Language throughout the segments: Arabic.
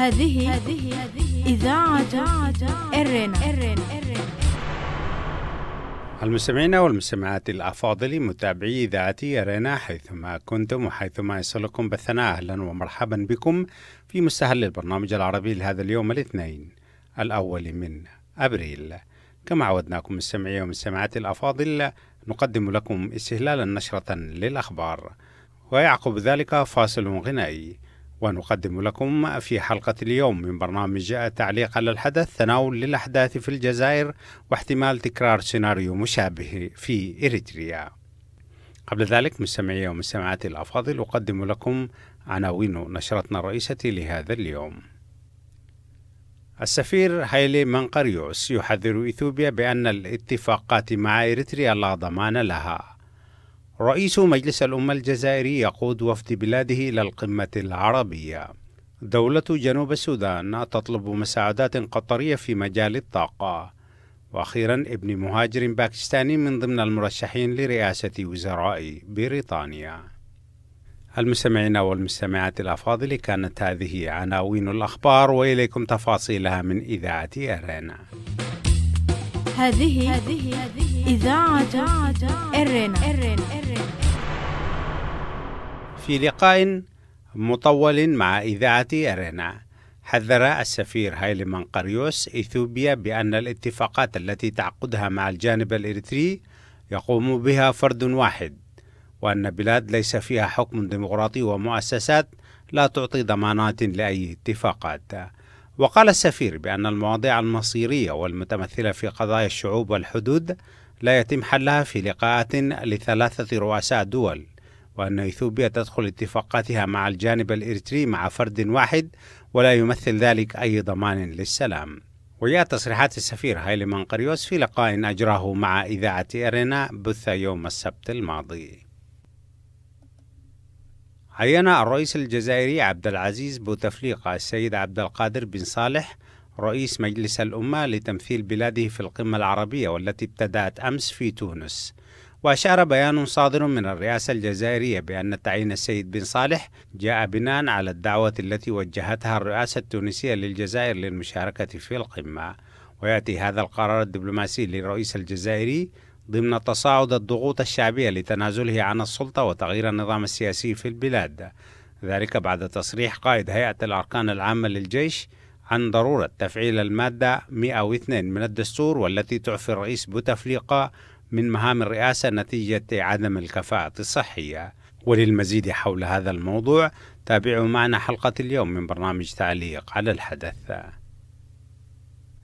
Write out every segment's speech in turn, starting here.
هذه إذاعة إرنا المستمعين والمستمعات الأفاضل متابعي إذاعة إرنا حيثما كنتم وحيثما يصلكم بثنا أهلا ومرحبا بكم في مستهل البرنامج العربي لهذا اليوم الاثنين الأول من أبريل كما عودناكم مستمعي ومستمعات الأفاضل نقدم لكم استهلالا نشرة للأخبار ويعقب ذلك فاصل غنائي ونقدم لكم في حلقة اليوم من برنامج تعليق على الحدث تناول للأحداث في الجزائر واحتمال تكرار سيناريو مشابه في إريتريا قبل ذلك مستمعي ومستمعاتي الأفاضل أقدم لكم عناوين نشرتنا الرئيسة لهذا اليوم السفير هايلي منقريوس يحذر إثيوبيا بأن الاتفاقات مع إريتريا لا ضمان لها رئيس مجلس الأمة الجزائري يقود وفد بلاده إلى القمة العربية دولة جنوب السودان تطلب مساعدات قطرية في مجال الطاقة وأخيرا ابن مهاجر باكستاني من ضمن المرشحين لرئاسة وزراء بريطانيا المستمعين والمستمعات الأفاضل كانت هذه عناوين الأخبار وإليكم تفاصيلها من إذاعة أرينا هذه, هذه, هذه إذاعة الرنا في لقاء مطول مع إذاعة الرنا حذر السفير هايلي منقريوس إثيوبيا بأن الاتفاقات التي تعقدها مع الجانب الإريتري يقوم بها فرد واحد وأن بلاد ليس فيها حكم ديمقراطي ومؤسسات لا تعطي ضمانات لأي اتفاقات وقال السفير بأن المواضيع المصيرية والمتمثلة في قضايا الشعوب والحدود لا يتم حلها في لقاءات لثلاثة رؤساء دول وأن إثيوبيا تدخل اتفاقاتها مع الجانب الإريتري مع فرد واحد ولا يمثل ذلك أي ضمان للسلام ويا تصريحات السفير هايلي منقريوس في لقاء أجراه مع إذاعة إرنا بث يوم السبت الماضي عين الرئيس الجزائري عبد العزيز بوتفليقة السيد عبد القادر بن صالح رئيس مجلس الأمة لتمثيل بلاده في القمة العربية والتي ابتدأت أمس في تونس وأشار بيان صادر من الرئاسة الجزائرية بأن تعيين السيد بن صالح جاء بناء على الدعوة التي وجهتها الرئاسة التونسية للجزائر للمشاركة في القمة ويأتي هذا القرار الدبلوماسي للرئيس الجزائري ضمن تصاعد الضغوط الشعبية لتنازله عن السلطة وتغيير النظام السياسي في البلاد ذلك بعد تصريح قائد هيئة الأركان العامة للجيش عن ضرورة تفعيل المادة 102 من الدستور والتي تعفي الرئيس بوتفليقة من مهام الرئاسة نتيجة عدم الكفاءة الصحية وللمزيد حول هذا الموضوع تابعوا معنا حلقة اليوم من برنامج تعليق على الحدث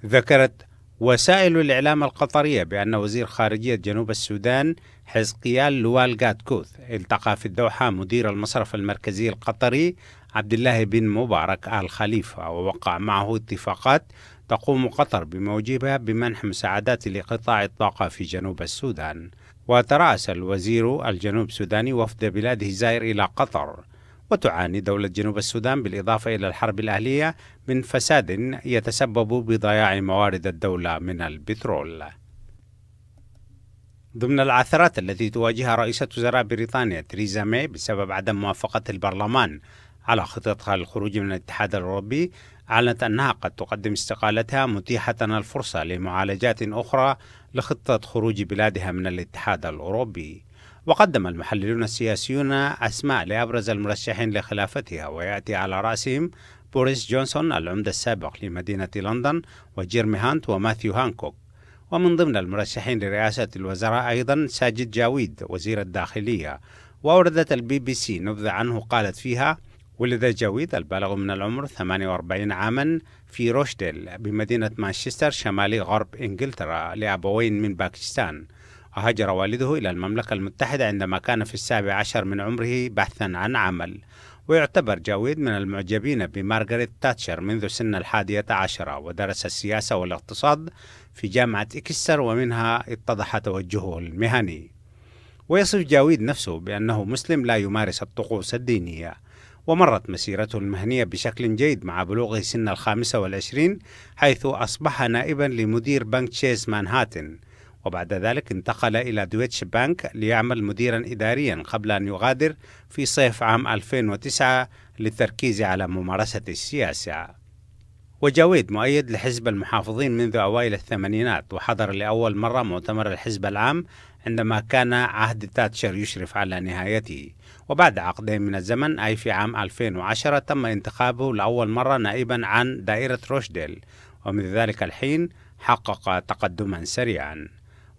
ذكرت وسائل الإعلام القطرية بأن وزير خارجية جنوب السودان حزقيال لوال كوث التقى في الدوحة مدير المصرف المركزي القطري عبد الله بن مبارك آل خليفة ووقع معه اتفاقات تقوم قطر بموجبها بمنح مساعدات لقطاع الطاقة في جنوب السودان وترأس الوزير الجنوب السوداني وفد بلاده زائر إلى قطر وتعاني دولة جنوب السودان بالإضافة إلى الحرب الأهلية من فساد يتسبب بضياع موارد الدولة من البترول ضمن العثرات التي تواجهها رئيسة وزراء بريطانيا تريزا ماي بسبب عدم موافقة البرلمان على خططها للخروج من الاتحاد الأوروبي أعلنت أنها قد تقدم استقالتها متيحة الفرصة لمعالجات أخرى لخطة خروج بلادها من الاتحاد الأوروبي وقدم المحللون السياسيون أسماء لأبرز المرشحين لخلافتها ويأتي على رأسهم بوريس جونسون العمدة السابق لمدينة لندن وجيرمي هانت وماثيو هانكوك ومن ضمن المرشحين لرئاسة الوزراء أيضا ساجد جاويد وزير الداخلية وأوردت البي بي سي نبذة عنه قالت فيها ولد جاويد البالغ من العمر 48 عاما في روشديل بمدينة مانشستر شمال غرب إنجلترا لأبوين من باكستان هاجر والده إلى المملكة المتحدة عندما كان في السابع عشر من عمره بحثا عن عمل ويعتبر جاويد من المعجبين بمارغريت تاتشر منذ سن الحادية عشرة ودرس السياسة والاقتصاد في جامعة إكستر ومنها اتضح توجهه المهني ويصف جاويد نفسه بأنه مسلم لا يمارس الطقوس الدينية ومرت مسيرته المهنية بشكل جيد مع بلوغه سن الخامسة والعشرين حيث أصبح نائبا لمدير بنك تشيس مانهاتن وبعد ذلك انتقل إلى دويتش بانك ليعمل مديرا إداريا قبل أن يغادر في صيف عام 2009 للتركيز على ممارسة السياسة وجاويد مؤيد لحزب المحافظين منذ أوائل الثمانينات وحضر لأول مرة مؤتمر الحزب العام عندما كان عهد تاتشر يشرف على نهايته وبعد عقدين من الزمن أي في عام 2010 تم انتخابه لأول مرة نائبا عن دائرة روشديل ومن ذلك الحين حقق تقدما سريعا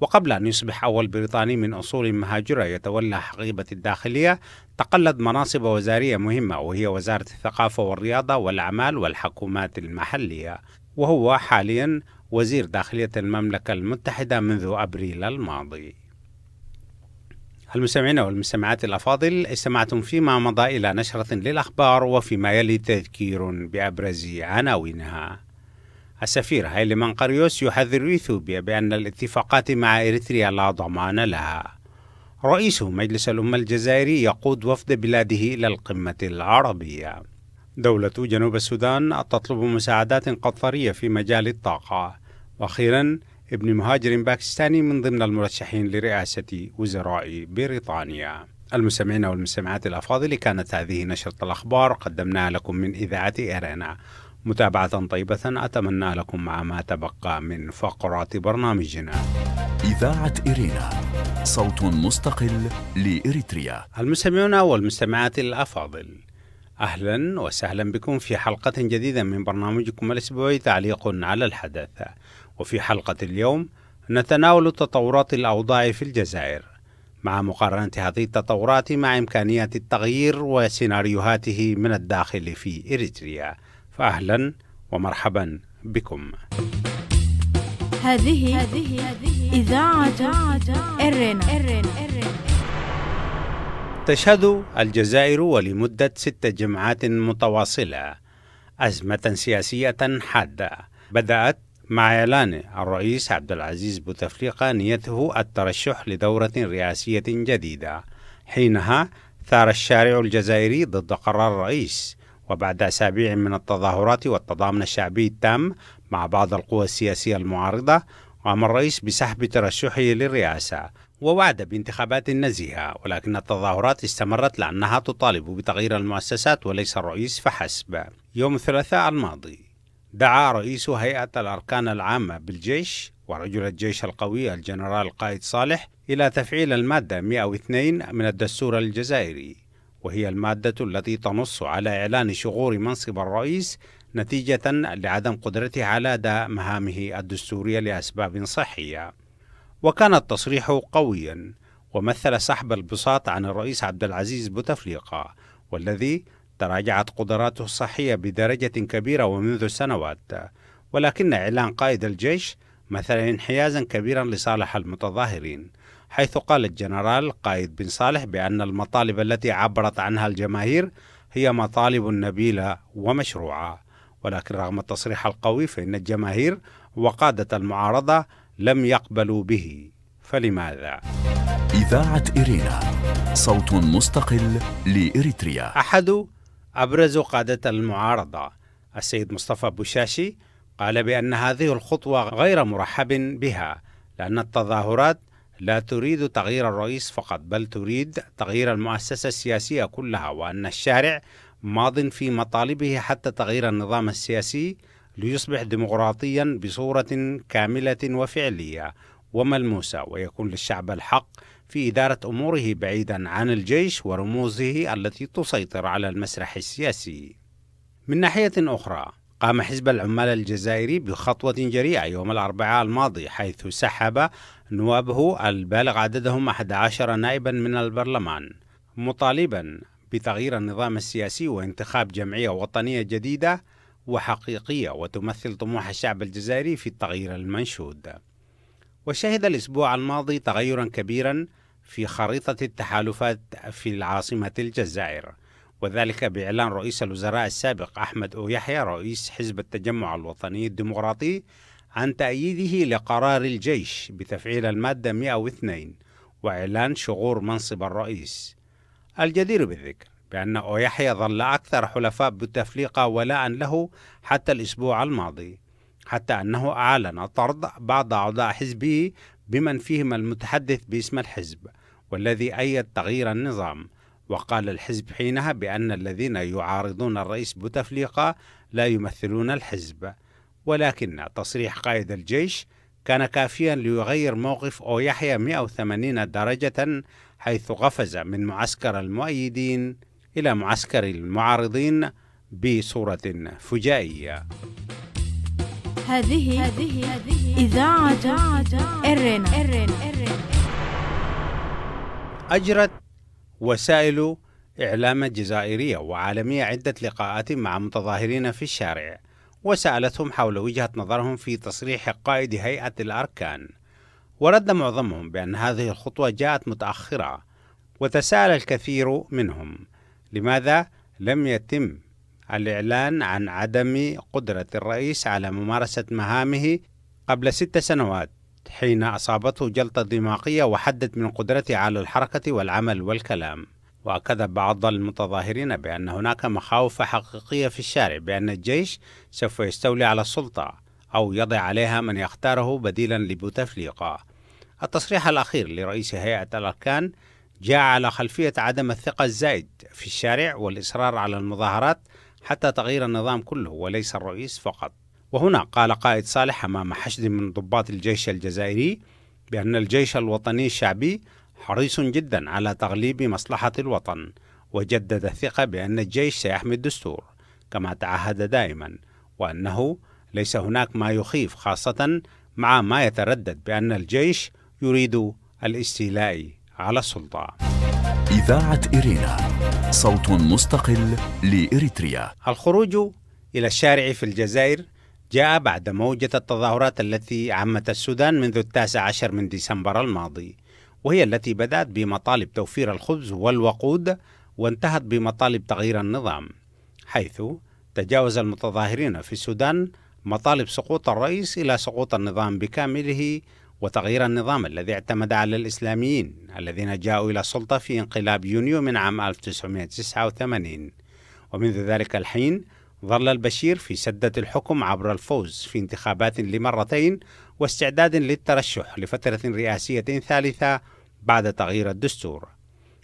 وقبل أن يصبح أول بريطاني من أصول مهاجرة يتولى حقيبة الداخلية تقلد مناصب وزارية مهمة وهي وزارة الثقافة والرياضة والأعمال والحكومات المحلية وهو حاليا وزير داخلية المملكة المتحدة منذ أبريل الماضي المستمعين والمستمعات الأفاضل استمعتم فيما مضى إلى نشرة للأخبار وفيما يلي تذكير بأبرز عناوينها السفير هايلي منقريوس يحذر إثيوبيا بأن الاتفاقات مع إريتريا لا ضمان لها رئيس مجلس الأمة الجزائري يقود وفد بلاده إلى القمة العربية دولة جنوب السودان تطلب مساعدات قطرية في مجال الطاقة وأخيرا ابن مهاجر باكستاني من ضمن المرشحين لرئاسة وزراء بريطانيا المستمعين والمستمعات الأفاضل كانت هذه نشرة الأخبار قدمناها لكم من إذاعة إيرانا متابعة طيبة أتمنى لكم مع ما تبقى من فقرات برنامجنا إذاعة إيرينا صوت مستقل لإريتريا المستمعون والمستمعات الأفاضل أهلا وسهلا بكم في حلقة جديدة من برنامجكم الأسبوعي تعليق على الحدث وفي حلقة اليوم نتناول تطورات الأوضاع في الجزائر مع مقارنة هذه التطورات مع إمكانيات التغيير وسيناريوهاته من الداخل في إريتريا فأهلا ومرحبا بكم هذه هذه إذاعة إرنا تشهد الجزائر ولمدة ست جمعات متواصلة أزمة سياسية حادة بدأت مع إعلان الرئيس عبد العزيز بوتفليقة نيته الترشح لدورة رئاسية جديدة حينها ثار الشارع الجزائري ضد قرار الرئيس وبعد أسابيع من التظاهرات والتضامن الشعبي التام مع بعض القوى السياسية المعارضة قام الرئيس بسحب ترشحه للرئاسة ووعد بانتخابات نزيهة ولكن التظاهرات استمرت لأنها تطالب بتغيير المؤسسات وليس الرئيس فحسب يوم الثلاثاء الماضي دعا رئيس هيئة الأركان العامة بالجيش ورجل الجيش القوي الجنرال قائد صالح إلى تفعيل المادة 102 من الدستور الجزائري وهي المادة التي تنص على إعلان شغور منصب الرئيس نتيجة لعدم قدرته على أداء مهامه الدستورية لأسباب صحية. وكان التصريح قويا ومثل سحب البساط عن الرئيس عبد العزيز بوتفليقة والذي تراجعت قدراته الصحية بدرجة كبيرة ومنذ سنوات ولكن إعلان قائد الجيش مثل انحيازا كبيرا لصالح المتظاهرين حيث قال الجنرال قائد بن صالح بأن المطالب التي عبرت عنها الجماهير هي مطالب نبيلة ومشروعة ولكن رغم التصريح القوي فإن الجماهير وقادة المعارضة لم يقبلوا به فلماذا؟ إذاعة إيرينا صوت مستقل لإريتريا أحد أبرز قادة المعارضة السيد مصطفى بوشاشي قال بأن هذه الخطوة غير مرحب بها لأن التظاهرات لا تريد تغيير الرئيس فقط بل تريد تغيير المؤسسة السياسية كلها وأن الشارع ماض في مطالبه حتى تغيير النظام السياسي ليصبح ديمقراطيا بصورة كاملة وفعلية وملموسة ويكون للشعب الحق في إدارة أموره بعيدا عن الجيش ورموزه التي تسيطر على المسرح السياسي. من ناحية أخرى قام حزب العمال الجزائري بخطوة جريئة يوم الأربعاء الماضي حيث سحب نوابه البالغ عددهم 11 نائبا من البرلمان مطالبا بتغيير النظام السياسي وانتخاب جمعية وطنية جديدة وحقيقية وتمثل طموح الشعب الجزائري في التغيير المنشود. وشهد الأسبوع الماضي تغيرا كبيرا في خريطة التحالفات في العاصمة الجزائر. وذلك بإعلان رئيس الوزراء السابق أحمد أو يحيى رئيس حزب التجمع الوطني الديمقراطي عن تأييده لقرار الجيش بتفعيل المادة 102 وإعلان شغور منصب الرئيس الجدير بالذكر بأن أو يحيى ظل أكثر حلفاء بوتفليقة ولاء له حتى الأسبوع الماضي حتى أنه أعلن طرد بعض أعضاء حزبه بمن فيهم المتحدث باسم الحزب والذي أيد تغيير النظام وقال الحزب حينها بأن الذين يعارضون الرئيس بوتفليقة لا يمثلون الحزب ولكن تصريح قائد الجيش كان كافيا ليغير موقف أو يحيى 180 درجة حيث قفز من معسكر المؤيدين إلى معسكر المعارضين بصورة فجائية هذه هذه إذاعة إرن أجرت وسائل إعلام جزائرية وعالمية عدة لقاءات مع متظاهرين في الشارع وسألتهم حول وجهة نظرهم في تصريح قائد هيئة الأركان ورد معظمهم بأن هذه الخطوة جاءت متأخرة وتساءل الكثير منهم لماذا لم يتم الإعلان عن عدم قدرة الرئيس على ممارسة مهامه قبل ست سنوات حين أصابته جلطة دماغية وحدت من قدرته على الحركة والعمل والكلام وأكد بعض المتظاهرين بأن هناك مخاوف حقيقية في الشارع بأن الجيش سوف يستولي على السلطة أو يضع عليها من يختاره بديلا لبوتفليقة التصريح الأخير لرئيس هيئة الأركان جاء على خلفية عدم الثقة الزائد في الشارع والإصرار على المظاهرات حتى تغيير النظام كله وليس الرئيس فقط وهنا قال قائد صالح أمام حشد من ضباط الجيش الجزائري بأن الجيش الوطني الشعبي حريص جدا على تغليب مصلحة الوطن وجدد الثقة بأن الجيش سيحمي الدستور كما تعهد دائما وأنه ليس هناك ما يخيف خاصة مع ما يتردد بأن الجيش يريد الاستيلاء على السلطة إذاعة إيرينا صوت مستقل لإريتريا الخروج إلى الشارع في الجزائر جاء بعد موجة التظاهرات التي عمت السودان منذ التاسع عشر من ديسمبر الماضي وهي التي بدأت بمطالب توفير الخبز والوقود وانتهت بمطالب تغيير النظام حيث تجاوز المتظاهرين في السودان مطالب سقوط الرئيس إلى سقوط النظام بكامله وتغيير النظام الذي اعتمد على الإسلاميين الذين جاءوا إلى السلطة في انقلاب يونيو من عام 1989 ومنذ ذلك الحين ظل البشير في سدة الحكم عبر الفوز في انتخابات لمرتين واستعداد للترشح لفترة رئاسية ثالثة بعد تغيير الدستور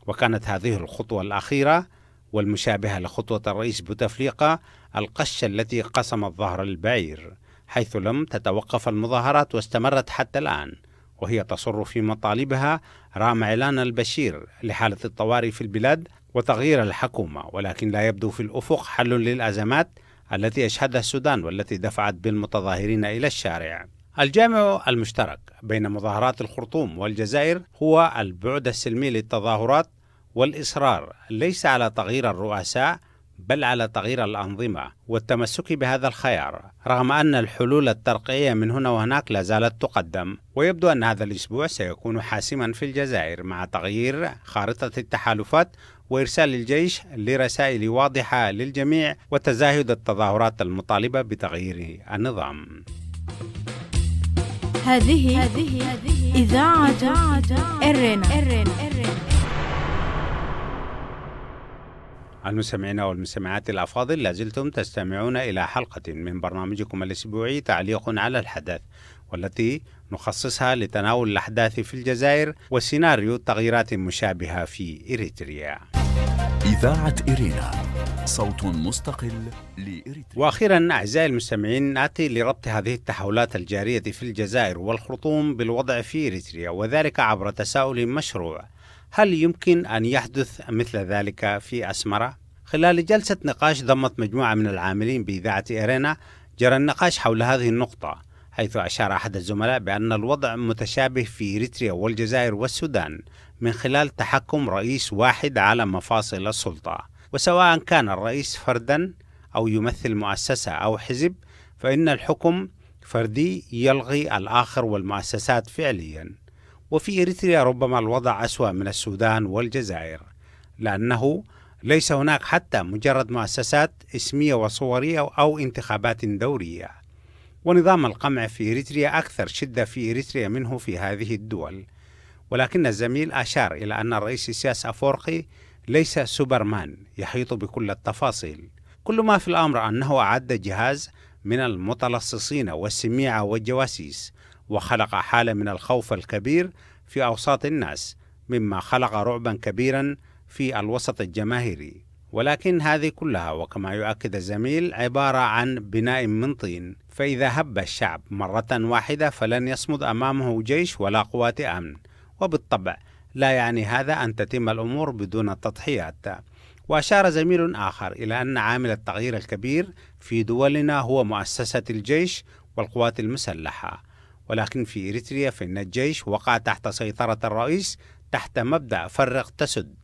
وكانت هذه الخطوة الأخيرة والمشابهة لخطوة الرئيس بوتفليقة القشة التي قسمت ظهر البعير حيث لم تتوقف المظاهرات واستمرت حتى الآن وهي تصر في مطالبها رغم إعلان البشير لحالة الطوارئ في البلاد وتغيير الحكومة ولكن لا يبدو في الأفق حل للأزمات التي أشهدها السودان والتي دفعت بالمتظاهرين إلى الشارع الجامع المشترك بين مظاهرات الخرطوم والجزائر هو البعد السلمي للتظاهرات والإصرار ليس على تغيير الرؤساء بل على تغيير الأنظمة والتمسك بهذا الخيار رغم أن الحلول الترقية من هنا وهناك لا زالت تقدم ويبدو أن هذا الأسبوع سيكون حاسما في الجزائر مع تغيير خارطة التحالفات وإرسال الجيش لرسائل واضحة للجميع وتزايد التظاهرات المطالبة بتغيير النظام هذه, هذه إذاعة, إرن إرن المستمعين والمستمعات الأفاضل لازلتم تستمعون إلى حلقة من برنامجكم الأسبوعي تعليق على الحدث والتي نخصصها لتناول الأحداث في الجزائر وسيناريو تغييرات مشابهة في إريتريا إذاعة إيرينا صوت مستقل لإريتريا وأخيرا أعزائي المستمعين نأتي لربط هذه التحولات الجارية في الجزائر والخرطوم بالوضع في إريتريا وذلك عبر تساؤل مشروع هل يمكن أن يحدث مثل ذلك في أسمرة؟ خلال جلسة نقاش ضمت مجموعة من العاملين بإذاعة إيرينا جرى النقاش حول هذه النقطة حيث أشار أحد الزملاء بأن الوضع متشابه في إريتريا والجزائر والسودان من خلال تحكم رئيس واحد على مفاصل السلطة وسواء كان الرئيس فردا أو يمثل مؤسسة أو حزب فإن الحكم فردي يلغي الآخر والمؤسسات فعليا وفي إريتريا ربما الوضع أسوأ من السودان والجزائر لأنه ليس هناك حتى مجرد مؤسسات اسمية وصورية أو انتخابات دورية ونظام القمع في إريتريا أكثر شدة في إريتريا منه في هذه الدول ولكن الزميل أشار إلى أن الرئيس السياسي أفورقي ليس سوبرمان يحيط بكل التفاصيل كل ما في الأمر أنه أعد جهاز من المتلصصين والسميعة والجواسيس وخلق حالة من الخوف الكبير في أوساط الناس مما خلق رعبا كبيرا في الوسط الجماهيري ولكن هذه كلها وكما يؤكد الزميل عبارة عن بناء من طين فإذا هب الشعب مرة واحدة فلن يصمد أمامه جيش ولا قوات أمن وبالطبع لا يعني هذا أن تتم الأمور بدون التضحيات وأشار زميل آخر إلى أن عامل التغيير الكبير في دولنا هو مؤسسة الجيش والقوات المسلحة ولكن في إريتريا فإن الجيش وقع تحت سيطرة الرئيس تحت مبدأ فرق تسد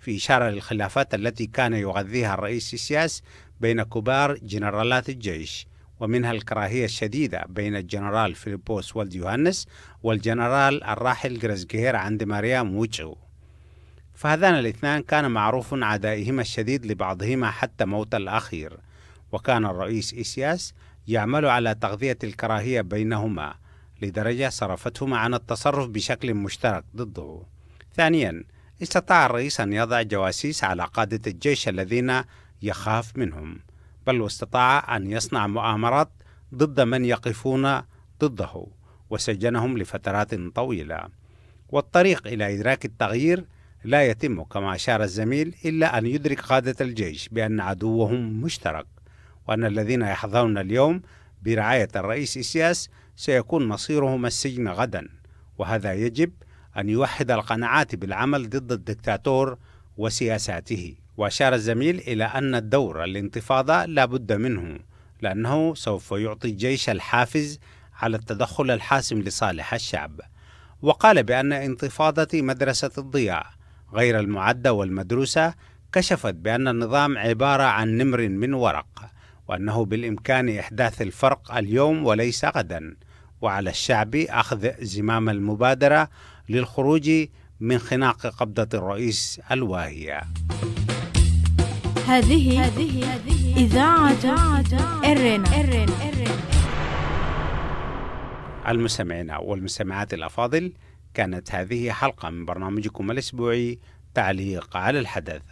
في إشارة للخلافات التي كان يغذيها الرئيس السياس بين كبار جنرالات الجيش ومنها الكراهية الشديدة بين الجنرال فيليبوس والد يوهانس والجنرال الراحل جرازجير عند ماريا موتشو فهذان الاثنان كان معروف عدائهما الشديد لبعضهما حتى موت الأخير وكان الرئيس إسياس يعمل على تغذية الكراهية بينهما لدرجة صرفتهما عن التصرف بشكل مشترك ضده ثانيا استطاع الرئيس أن يضع جواسيس على قادة الجيش الذين يخاف منهم بل واستطاع أن يصنع مؤامرات ضد من يقفون ضده وسجنهم لفترات طويلة والطريق إلى إدراك التغيير لا يتم كما أشار الزميل إلا أن يدرك قادة الجيش بأن عدوهم مشترك وأن الذين يحظون اليوم برعاية الرئيس إسياس سيكون مصيرهم السجن غدا وهذا يجب أن يوحد القناعات بالعمل ضد الدكتاتور وسياساته وأشار الزميل إلى أن الدور الانتفاضة لا بد منه لأنه سوف يعطي الجيش الحافز على التدخل الحاسم لصالح الشعب وقال بأن انتفاضة مدرسة الضياء غير المعدة والمدروسة كشفت بأن النظام عبارة عن نمر من ورق وأنه بالإمكان إحداث الفرق اليوم وليس غدا وعلى الشعب أخذ زمام المبادرة للخروج من خناق قبضة الرئيس الواهية هذه هذه إذاعة إرنا المستمعين والمستمعات الأفاضل كانت هذه حلقة من برنامجكم الأسبوعي تعليق على الحدث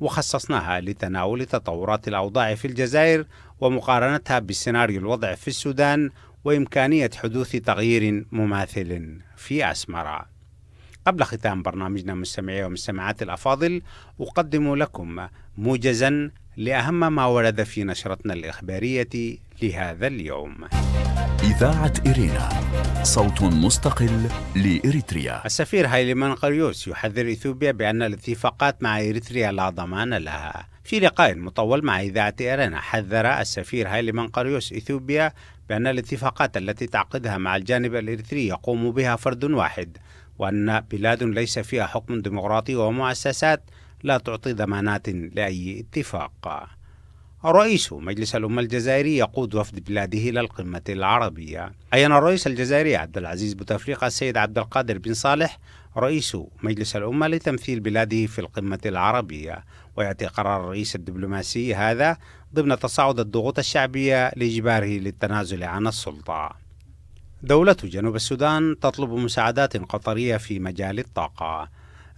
وخصصناها لتناول تطورات الأوضاع في الجزائر ومقارنتها بسيناريو الوضع في السودان وإمكانية حدوث تغيير مماثل في أسمرة قبل ختام برنامجنا مستمعي ومستمعات الأفاضل أقدم لكم موجزا لأهم ما ورد في نشرتنا الإخبارية لهذا اليوم إذاعة إيرينا صوت مستقل لإريتريا السفير هايليمان قريوس يحذر إثيوبيا بأن الاتفاقات مع إريتريا لا ضمان لها في لقاء مطول مع إذاعة إيرينا حذر السفير هايليمان قريوس إثيوبيا بأن الاتفاقات التي تعقدها مع الجانب الإريتري يقوم بها فرد واحد وأن بلاد ليس فيها حكم ديمقراطي ومؤسسات لا تعطي ضمانات لأي اتفاق رئيس مجلس الأمة الجزائري يقود وفد بلاده إلى القمة العربية أين الرئيس الجزائري عبد العزيز بوتفليقة السيد عبد القادر بن صالح رئيس مجلس الأمة لتمثيل بلاده في القمة العربية ويأتي قرار الرئيس الدبلوماسي هذا ضمن تصاعد الضغوط الشعبية لإجباره للتنازل عن السلطة دولة جنوب السودان تطلب مساعدات قطرية في مجال الطاقة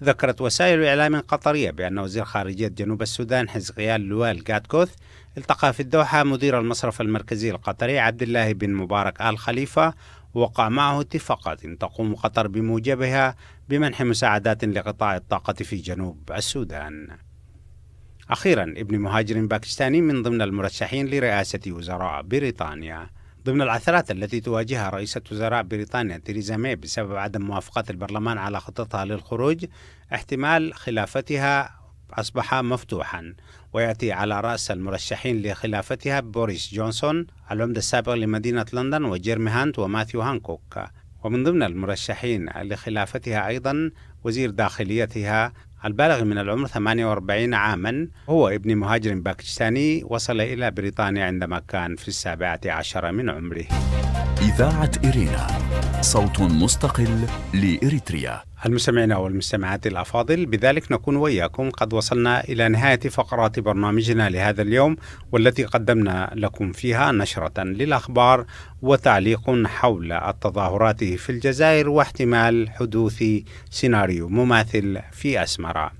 ذكرت وسائل إعلام قطرية بأن وزير خارجية جنوب السودان حزقيال لوال جاتكوث التقى في الدوحة مدير المصرف المركزي القطري عبد الله بن مبارك آل خليفة وقع معه اتفاقات تقوم قطر بموجبها بمنح مساعدات لقطاع الطاقة في جنوب السودان أخيرا ابن مهاجر باكستاني من ضمن المرشحين لرئاسة وزراء بريطانيا ضمن العثرات التي تواجهها رئيسة وزراء بريطانيا تيريزا ماي بسبب عدم موافقة البرلمان على خططها للخروج احتمال خلافتها أصبح مفتوحا ويأتي على رأس المرشحين لخلافتها بوريس جونسون العمدة السابق لمدينة لندن وجيرمي هانت وماثيو هانكوك ومن ضمن المرشحين لخلافتها أيضا وزير داخليتها البالغ من العمر 48 عاما هو ابن مهاجر باكستاني وصل إلى بريطانيا عندما كان في السابعة عشر من عمره إذاعة إيرينا صوت مستقل لإريتريا المستمعين والمستمعات الأفاضل بذلك نكون وإياكم قد وصلنا إلى نهاية فقرة برنامجنا لهذا اليوم والتي قدمنا لكم فيها نشرة للأخبار وتعليق حول التظاهرات في الجزائر واحتمال حدوث سيناريو مماثل في أسمرة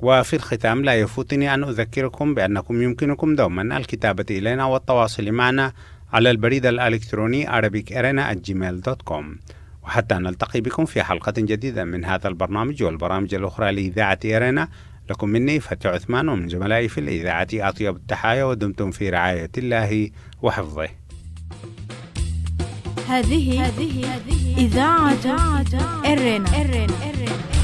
وفي الختام لا يفوتني أن أذكركم بأنكم يمكنكم دوما الكتابة إلينا والتواصل معنا على البريد الإلكتروني arabicarena@gmail.com وحتى نلتقي بكم في حلقة جديدة من هذا البرنامج والبرامج الأخرى لإذاعة أرينا لكم مني فتح عثمان ومن زملائي في الإذاعة أطيب التحايا ودمتم في رعاية الله وحفظه هذه هذه إذاعة إرنا